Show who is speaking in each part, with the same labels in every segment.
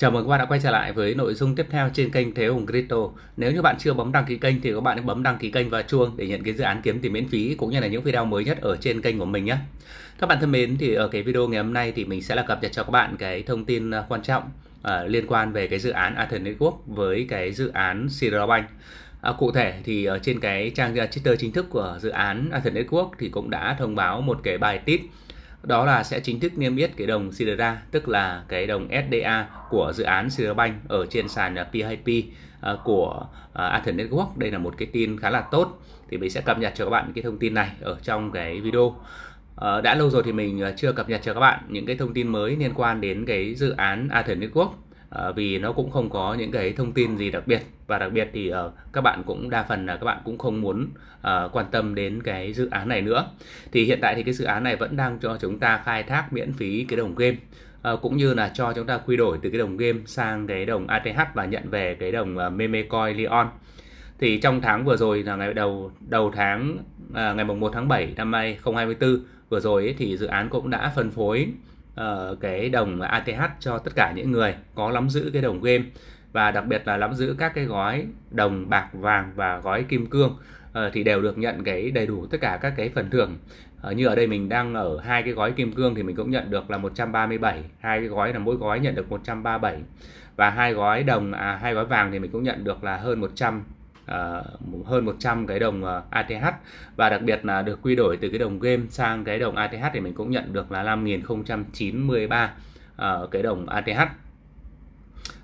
Speaker 1: Chào mừng các bạn đã quay trở lại với nội dung tiếp theo trên kênh Thế Hùng Crypto. Nếu như bạn chưa bấm đăng ký kênh thì các bạn hãy bấm đăng ký kênh và chuông để nhận cái dự án kiếm tiền miễn phí cũng như là những video mới nhất ở trên kênh của mình nhé. Các bạn thân mến thì ở cái video ngày hôm nay thì mình sẽ là cập nhật cho các bạn cái thông tin à, quan trọng uh, liên quan về cái dự án Athens Network với cái dự án Sierra Bank. À, cụ thể thì ở trên cái trang à, Twitter chính thức của dự án Athens Network thì cũng đã thông báo một cái bài tít đó là sẽ chính thức niêm yết cái đồng Sidra tức là cái đồng SDA của dự án Sidra ở trên sàn Pip à, à, của à, Athern Network. Đây là một cái tin khá là tốt thì mình sẽ cập nhật cho các bạn cái thông tin này ở trong cái video. Ờ, đã lâu rồi thì mình chưa cập nhật cho các bạn những cái thông tin mới liên quan đến cái dự án Athern Network Ờ, vì nó cũng không có những cái thông tin gì đặc biệt và đặc biệt thì uh, các bạn cũng đa phần là các bạn cũng không muốn ờ, quan tâm đến cái dự án này nữa thì hiện tại thì cái dự án này vẫn đang cho chúng ta khai thác miễn phí cái đồng game uh, cũng như là cho chúng ta quy đổi từ cái đồng game sang cái đồng ATH và nhận về cái đồng uh, Memecoin Leon thì trong tháng vừa rồi là ngày đầu đầu tháng à, ngày mùng 1 tháng 7 năm 2024 vừa rồi ấy, thì dự án cũng đã phân phối uh, cái đồng ATH cho tất cả những người có nắm giữ cái đồng game và đặc biệt là nắm giữ các cái gói đồng bạc vàng và gói kim cương uh, thì đều được nhận cái đầy đủ tất cả các cái phần thưởng uh, như ở đây mình đang ở hai cái gói kim cương thì mình cũng nhận được là 137 hai cái gói là mỗi gói nhận được 137 và hai gói đồng à hai gói vàng thì mình cũng nhận được là hơn 100 uh, hơn 100 cái đồng uh, à, ATH và đặc biệt là được quy đổi từ cái đồng game sang cái đồng ATH thì mình cũng nhận được là 5093 uh, à, cái đồng ATH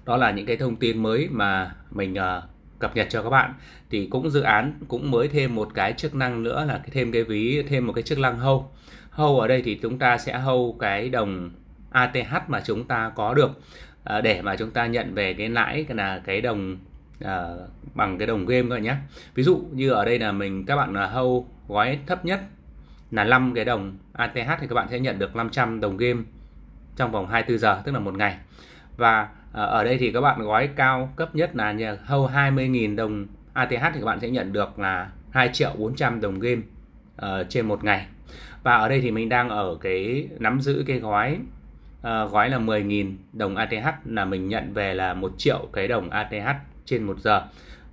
Speaker 1: đó là những cái thông tin mới mà mình uh, cập nhật cho các bạn thì cũng dự án cũng mới thêm một cái chức năng nữa là thêm cái ví thêm một cái chức năng hâu hâu ở đây thì chúng ta sẽ hâu cái đồng ATH mà chúng ta có được để mà chúng ta nhận về cái lãi là cái đồng à, bằng cái đồng game các bạn nhé ví dụ như ở đây là mình các bạn là hâu gói thấp nhất là 5 cái đồng ATH thì các bạn sẽ nhận được 500 đồng game trong vòng 24 giờ tức là một ngày và à, ở đây thì các bạn gói cao cấp nhất là nhà hâu 20.000 đồng ATH thì các bạn sẽ nhận được là 2 triệu 400 đồng game uh, trên một ngày và ở đây thì mình đang ở cái nắm giữ cái gói uh, gói là 10.000 đồng ATH là mình nhận về là 1 triệu cái đồng ATH trên 1 giờ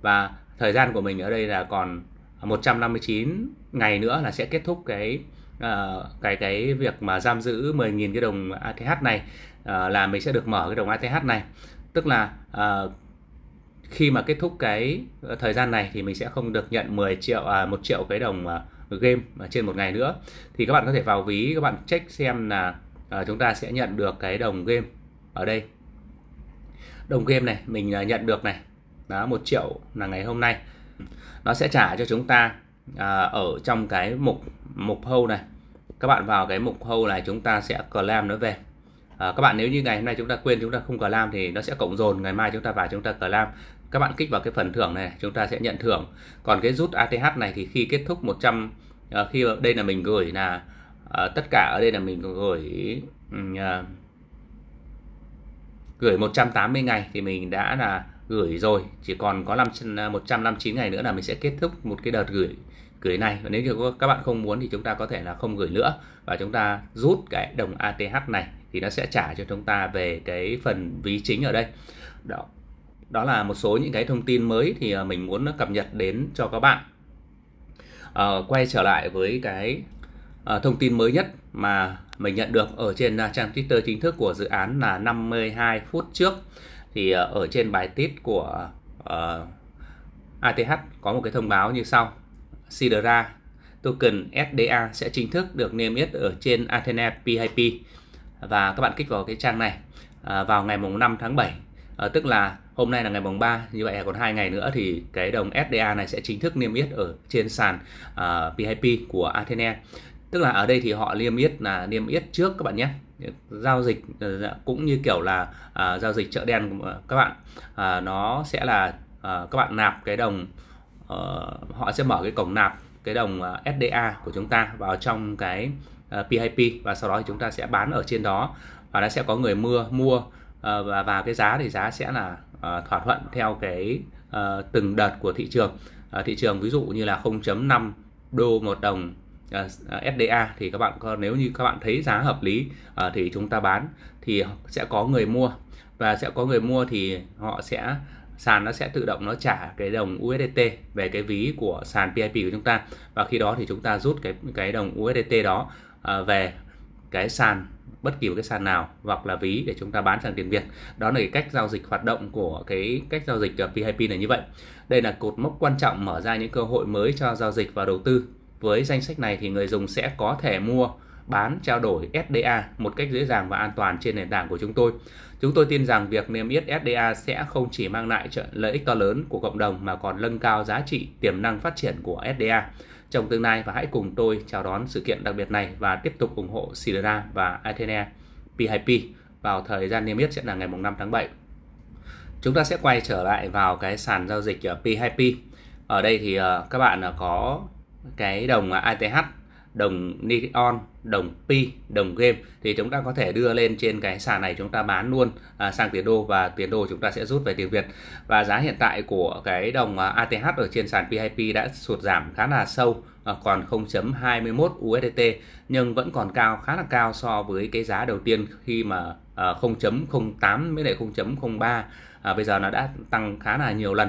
Speaker 1: và thời gian của mình ở đây là còn 159 ngày nữa là sẽ kết thúc cái uh, cái cái việc mà giam giữ 10.000 cái đồng ATH này uh, là mình sẽ được mở cái đồng ATH này tức là uh, khi mà kết thúc cái thời gian này thì mình sẽ không được nhận 10 triệu à, 1 triệu cái đồng uh, game trên một ngày nữa thì các bạn có thể vào ví các bạn check xem là uh, chúng ta sẽ nhận được cái đồng game ở đây đồng game này mình uh, nhận được này đó một triệu là ngày hôm nay nó sẽ trả cho chúng ta à, ở trong cái mục mục hâu này các bạn vào cái mục hâu này chúng ta sẽ claim nó về à, các bạn nếu như ngày hôm nay chúng ta quên chúng ta không claim thì nó sẽ cộng dồn ngày mai chúng ta vào chúng ta claim các bạn kích vào cái phần thưởng này chúng ta sẽ nhận thưởng còn cái rút ATH này thì khi kết thúc 100 à, khi đây là mình gửi là à, tất cả ở đây là mình gửi ừ, à, gửi 180 ngày thì mình đã là gửi rồi chỉ còn có 5, 159 ờ, ngày nữa là mình sẽ kết thúc một cái đợt gửi gửi này và nếu như các bạn không muốn thì chúng ta có thể là không gửi nữa và chúng ta rút cái đồng ATH này thì nó sẽ trả cho chúng ta về cái phần ví chính ở đây đó đó là một số những cái thông tin mới thì ờ, mình muốn cập nhật đến cho các bạn à, quay trở lại với cái à, thông tin mới nhất mà mình nhận được ở trên trang Twitter chính thức của dự án là 52 phút trước thì ờ, ở trên bài tít của uh, ờ, ATH có một cái thông báo như sau Sidra token SDA sẽ chính thức được niêm yết ở trên Athena PIP và các bạn kích vào cái trang này uh, vào ngày mùng 5 tháng 7 uh, tức là hôm nay là ngày mùng 3 như vậy còn hai ngày nữa thì cái đồng SDA này sẽ chính thức niêm yết ở trên sàn uh, PIP của Athena tức là ở đây thì họ niêm yết là niêm yết trước các bạn nhé giao dịch ờ, dạ, cũng như kiểu là à, giao dịch chợ đen của ờ, các bạn à, nó sẽ là à, các bạn nạp cái đồng à, họ sẽ mở cái cổng nạp cái đồng SDA của chúng ta vào trong cái PIP và sau đó thì chúng ta sẽ bán ở trên đó và nó sẽ có người mua mua và và cái giá thì giá sẽ là thỏa thuận theo cái từng đợt của thị trường thị trường ví dụ như là 0.5 đô một đồng SDA à, à, thì các bạn nếu như các bạn thấy giá hợp lý à, thì chúng ta bán thì sẽ có người mua và sẽ có người mua thì họ sẽ sàn nó sẽ tự động nó trả cái đồng USDT về cái ví của sàn PIP của chúng ta và khi đó thì chúng ta rút cái cái đồng USDT đó về cái sàn bất kỳ một cái sàn nào hoặc là ví để chúng ta bán sang tiền Việt. Đó là cái cách giao dịch hoạt động của cái cách giao dịch PIP này như vậy. Đây là cột mốc quan trọng mở ra những cơ hội mới cho giao dịch và đầu tư với danh sách này thì người dùng sẽ có thể mua bán trao đổi SDA một cách dễ dàng và an toàn trên nền tảng của chúng tôi. Chúng tôi tin rằng việc niêm yết SDA sẽ không chỉ mang lại lợi ích to lớn của cộng đồng mà còn nâng cao giá trị tiềm năng phát triển của SDA trong tương lai và hãy cùng tôi chào đón sự kiện đặc biệt này và tiếp tục ủng hộ Sidera và Athena p vào thời gian niêm yết sẽ là ngày 5 tháng 7. Chúng ta sẽ quay trở lại vào cái sàn giao dịch P2P ờ, Ở đây thì ờ, các bạn ờ, có cái đồng ATH đồng Nikon, đồng Pi, đồng Game thì chúng ta có thể đưa lên trên cái sàn này chúng ta bán luôn à, sang tiền đô và tiền đô chúng ta sẽ rút về tiền Việt. Và giá hiện tại của cái đồng à, ATH ở trên sàn PIP đã sụt giảm khá là sâu à, còn 0.21 USDT nhưng vẫn còn cao khá là cao so với cái giá đầu tiên khi mà à, 0.08 với lại 0.03 à, bây giờ nó đã tăng khá là nhiều lần.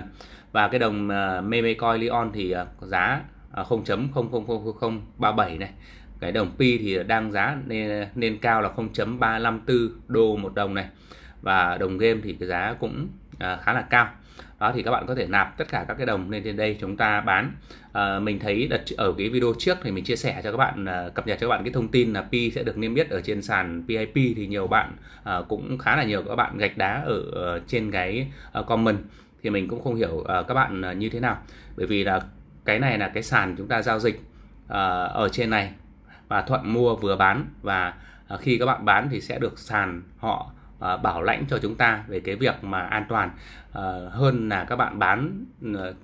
Speaker 1: Và cái đồng à, Memecoin Leon thì à, giá 0.000037 à, này cái đồng pi thì đang giá nên, nên cao là 0.354 đô một đồng này và đồng game thì cái giá cũng à, khá là cao đó thì các bạn có thể nạp tất cả các cái đồng lên trên đây chúng ta bán à, mình thấy đặt ở cái video trước thì mình chia sẻ cho các bạn à, cập nhật cho các bạn cái thông tin là pi sẽ được niêm yết ở trên sàn PIP thì nhiều bạn à, cũng khá là nhiều các bạn gạch đá ở, trên cái à, comment thì mình cũng không hiểu uh, các bạn uh, như thế nào bởi vì là cái này là cái sàn chúng ta giao dịch ờ, ở trên này và thuận mua vừa bán và ờ, khi các bạn bán thì sẽ được sàn họ ờ, bảo lãnh cho chúng ta về cái việc mà an toàn hơn là các bạn bán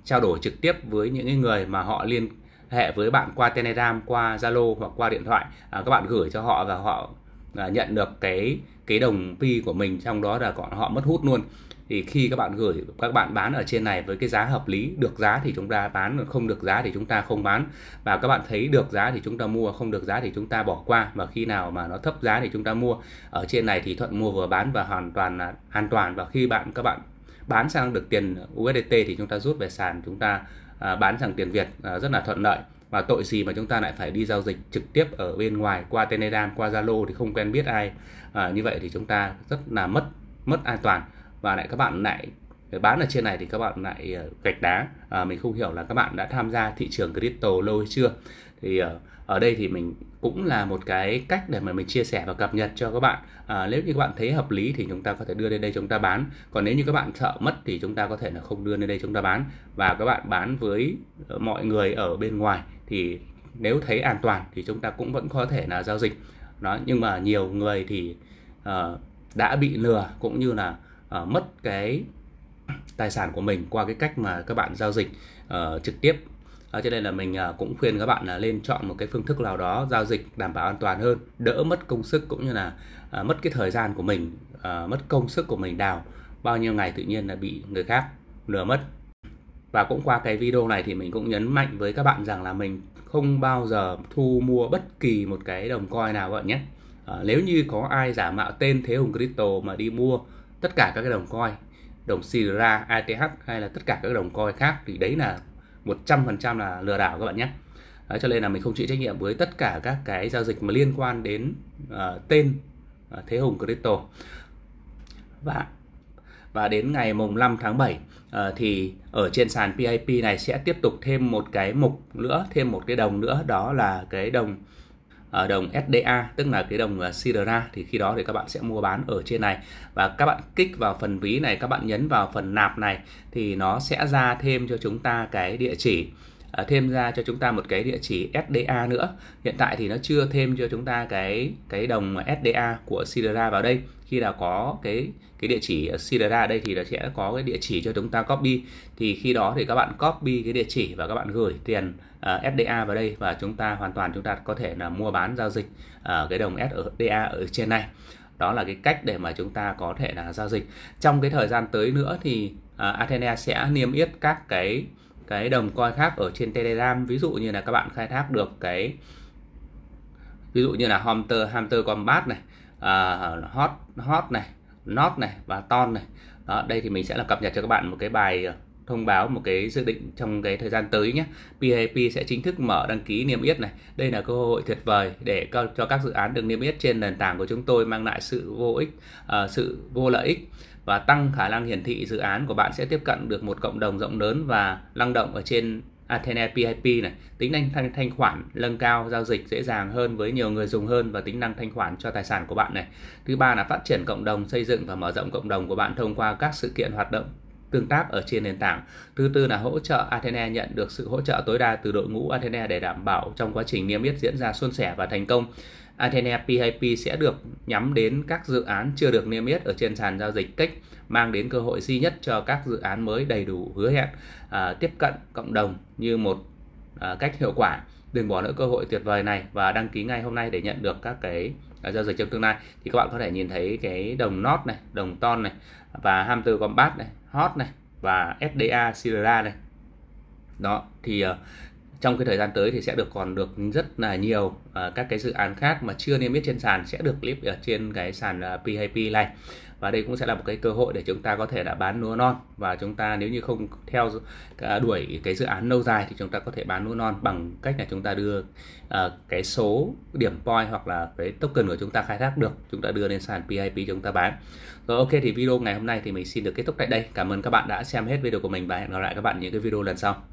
Speaker 1: trao đổi trực tiếp với những người mà họ liên hệ với bạn qua Telegram, qua Zalo hoặc qua điện thoại các bạn gửi cho họ và họ à, nhận được cái cái đồng pi của mình trong đó là còn họ mất hút luôn thì khi các bạn gửi các bạn bán ở trên này với cái giá hợp lý được giá thì chúng ta bán không được giá thì chúng ta không bán và các bạn thấy được giá thì chúng ta mua không được giá thì chúng ta bỏ qua và khi nào mà nó thấp giá thì chúng ta mua ở trên này thì thuận mua vừa bán và hoàn toàn là an toàn và khi bạn các bạn bán sang được tiền USDT thì chúng ta rút về sàn chúng ta à, bán sang tiền Việt à, rất là thuận lợi và tội gì mà chúng ta lại phải đi giao dịch trực tiếp ở bên ngoài qua Telegram qua Zalo thì không quen biết ai à, như vậy thì chúng ta rất là mất mất an toàn và lại các bạn lại bán ở trên này thì các bạn lại ờ, gạch đá à, mình không hiểu là các bạn đã tham gia thị trường crypto lâu hay chưa thì ờ, ở đây thì mình cũng là một cái cách để mà mình chia sẻ và cập nhật cho các bạn à, nếu như các bạn thấy hợp lý thì chúng ta có thể đưa lên đây chúng ta bán còn nếu như các bạn sợ mất thì chúng ta có thể là không đưa lên đây chúng ta bán và các bạn bán với ờ, mọi người ở bên ngoài thì nếu thấy an toàn thì chúng ta cũng vẫn có thể là giao dịch đó nhưng mà nhiều người thì uh, đã bị lừa cũng như là uh, mất cái tài sản của mình qua cái cách mà các bạn giao dịch uh, trực tiếp à, cho nên là mình à, cũng khuyên các bạn là lên chọn một cái phương thức nào đó giao dịch đảm bảo an toàn hơn đỡ mất công sức cũng như là à, mất cái thời gian của mình à, mất công sức của mình đào bao nhiêu ngày tự nhiên là bị người khác lừa mất và cũng qua cái video này thì mình cũng nhấn mạnh với các bạn rằng là mình không bao giờ thu mua bất kỳ một cái đồng coin nào các bạn nhé à, nếu như có ai giả mạo tên thế hùng crypto mà đi mua tất cả các cái đồng coin đồng Sierra, ATH hay là tất cả các đồng coin khác thì đấy là 100% là lừa đảo các bạn nhé Đấy, cho nên là mình không chịu trách nhiệm với tất cả các cái giao dịch mà liên quan đến uh, tên uh, Thế Hùng Crypto và và đến ngày mùng 5 tháng 7 uh, ờ, thì ở trên sàn PIP này sẽ tiếp tục thêm một cái mục nữa, thêm một cái đồng nữa đó là cái đồng đồng SDA tức là cái đồng à, Sidra thì khi đó thì các bạn sẽ mua bán ở trên này và các bạn kích vào phần ví này các bạn nhấn vào phần nạp này thì nó sẽ ra thêm cho chúng ta cái địa chỉ À, thêm ra cho chúng ta một cái địa chỉ SDA nữa hiện tại thì nó chưa thêm cho chúng ta cái cái đồng SDA của Sidra vào đây khi nào có cái cái địa chỉ Sidra ở đây thì nó sẽ có cái địa chỉ cho chúng ta copy thì khi đó thì các bạn copy cái địa chỉ và các bạn gửi tiền uh, à, SDA vào đây và chúng ta hoàn toàn chúng ta có thể là mua bán giao dịch uh, cái đồng SDA ở trên này đó là cái cách để mà chúng ta có thể là giao dịch trong cái thời gian tới nữa thì uh, Athena sẽ niêm yết các cái cái đồng coin khác ở trên Telegram ví dụ như là các bạn khai thác được cái ví dụ như là Hamster Hamster Combat này uh, Hot Hot này Not này và Ton này đó đây thì mình sẽ là cập nhật cho các bạn một cái bài ờ, thông báo một cái dự định trong cái thời gian tới nhé. PAP sẽ chính thức mở đăng ký niêm yết này. Đây là cơ hội tuyệt vời để cho các dự án được niêm yết trên nền tảng của chúng tôi mang lại sự vô ích, uh, sự vô lợi ích và tăng khả năng hiển thị dự án của bạn sẽ tiếp cận được một cộng đồng rộng lớn và năng động ở trên Athena PIP này, tính năng thanh, thanh khoản nâng cao giao dịch dễ dàng hơn với nhiều người dùng hơn và tính năng thanh khoản cho tài sản của bạn này. Thứ ba là phát triển cộng đồng, xây dựng và mở rộng cộng đồng của bạn thông qua các sự kiện hoạt động tương tác ở trên nền tảng. Thứ tư là hỗ trợ Athena nhận được sự hỗ trợ tối đa từ đội ngũ Athena để đảm bảo trong quá trình niêm yết diễn ra suôn sẻ và thành công. Athena PHP sẽ được nhắm đến các dự án chưa được niêm yết ở trên sàn giao dịch cách mang đến cơ hội duy nhất cho các dự án mới đầy đủ hứa hẹn à, tiếp cận cộng đồng như một à, cách hiệu quả đừng bỏ lỡ cơ hội tuyệt vời này và đăng ký ngay hôm nay để nhận được các cái à, giao dịch trong tương lai thì các bạn có thể nhìn thấy cái đồng nót này đồng ton này và hamster combat này hot này và SDA Sierra này đó thì à, trong cái thời gian tới thì sẽ được còn được rất là nhiều uh, các cái dự án khác mà chưa niêm yết trên sàn sẽ được clip ở trên cái sàn uh, à, PHP này và đây cũng sẽ là một cái cơ hội để chúng ta có thể đã bán lúa non và chúng ta nếu như không theo à, đuổi cái dự án lâu dài thì chúng ta có thể bán lúa non bằng cách là chúng ta đưa uh, cái số điểm point hoặc là cái token của chúng ta khai thác được chúng ta đưa lên sàn PIP chúng ta bán rồi ok thì video ngày hôm nay thì mình xin được kết thúc tại đây cảm ơn các bạn đã xem hết video của mình và hẹn gặp lại các bạn những cái video lần sau